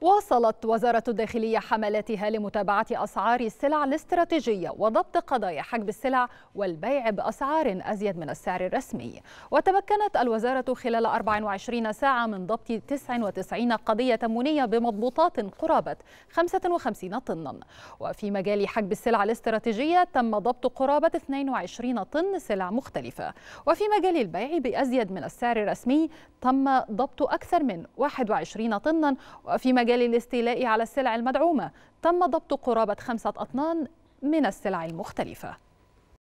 واصلت وزارة الداخلية حملاتها لمتابعة أسعار السلع الاستراتيجية وضبط قضايا حجب السلع والبيع بأسعار أزيد من السعر الرسمي وتمكنت الوزارة خلال 24 ساعة من ضبط 99 قضية تمونية بمضبوطات قرابة 55 طنا وفي مجال حجب السلع الاستراتيجية تم ضبط قرابة 22 طن سلع مختلفة وفي مجال البيع بأزيد من السعر الرسمي تم ضبط أكثر من 21 طنا وفي مجال مجال الاستيلاء على السلع المدعومة تم ضبط قرابة خمسة أطنان من السلع المختلفة